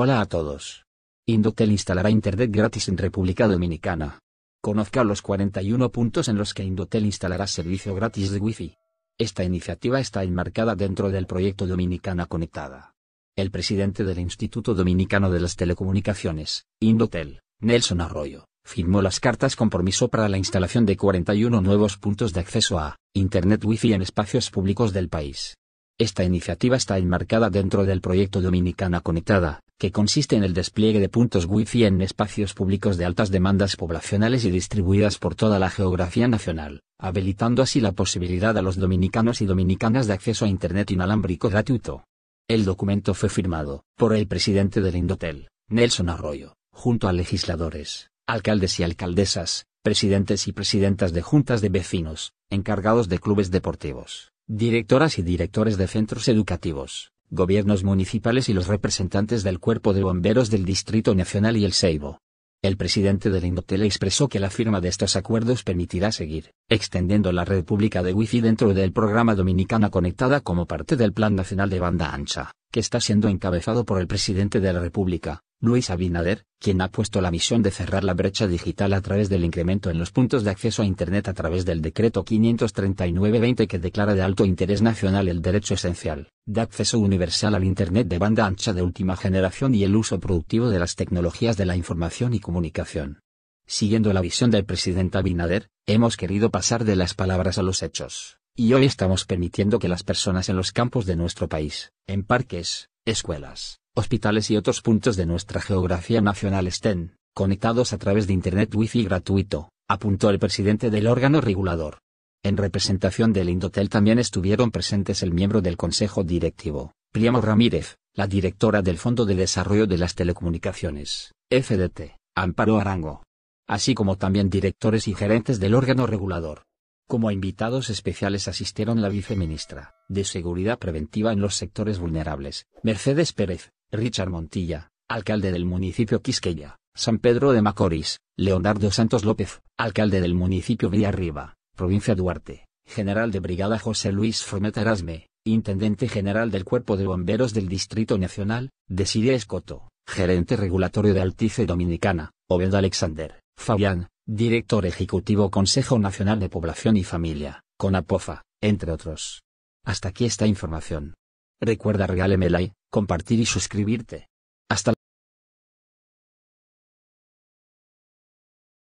Hola a todos. Indotel instalará Internet gratis en República Dominicana. Conozca los 41 puntos en los que Indotel instalará servicio gratis de Wi-Fi. Esta iniciativa está enmarcada dentro del proyecto Dominicana Conectada. El presidente del Instituto Dominicano de las Telecomunicaciones, Indotel, Nelson Arroyo, firmó las cartas compromiso para la instalación de 41 nuevos puntos de acceso a Internet Wi-Fi en espacios públicos del país. Esta iniciativa está enmarcada dentro del proyecto Dominicana Conectada, que consiste en el despliegue de puntos Wi-Fi en espacios públicos de altas demandas poblacionales y distribuidas por toda la geografía nacional, habilitando así la posibilidad a los dominicanos y dominicanas de acceso a Internet inalámbrico gratuito. El documento fue firmado por el presidente del Indotel, Nelson Arroyo, junto a legisladores, alcaldes y alcaldesas, presidentes y presidentas de juntas de vecinos, encargados de clubes deportivos, directoras y directores de centros educativos, gobiernos municipales y los representantes del Cuerpo de Bomberos del Distrito Nacional y el Seibo. El presidente la Indotel expresó que la firma de estos acuerdos permitirá seguir extendiendo la red pública de Wi-Fi dentro del programa Dominicana Conectada como parte del Plan Nacional de Banda Ancha, que está siendo encabezado por el presidente de la República. Luis Abinader, quien ha puesto la misión de cerrar la brecha digital a través del incremento en los puntos de acceso a Internet a través del decreto 539-20 que declara de alto interés nacional el derecho esencial de acceso universal al Internet de banda ancha de última generación y el uso productivo de las tecnologías de la información y comunicación. Siguiendo la visión del presidente Abinader, hemos querido pasar de las palabras a los hechos, y hoy estamos permitiendo que las personas en los campos de nuestro país, en parques, escuelas, hospitales y otros puntos de nuestra geografía nacional estén conectados a través de Internet Wi-Fi gratuito, apuntó el presidente del órgano regulador. En representación del Indotel también estuvieron presentes el miembro del Consejo Directivo, Priamo Ramírez, la directora del Fondo de Desarrollo de las Telecomunicaciones, FDT, Amparo Arango, así como también directores y gerentes del órgano regulador. Como invitados especiales asistieron la viceministra de Seguridad Preventiva en los sectores vulnerables, Mercedes Pérez, Richard Montilla, alcalde del municipio Quisqueya, San Pedro de Macorís, Leonardo Santos López, alcalde del municipio Villarriba, provincia Duarte, general de brigada José Luis Formeta Erasme, intendente general del Cuerpo de Bomberos del Distrito Nacional, Siria Escoto, gerente regulatorio de Altice Dominicana, Obed Alexander, Fabián, director ejecutivo Consejo Nacional de Población y Familia, Conapofa, entre otros. Hasta aquí esta información. Recuerda regáleme like compartir y suscribirte. Hasta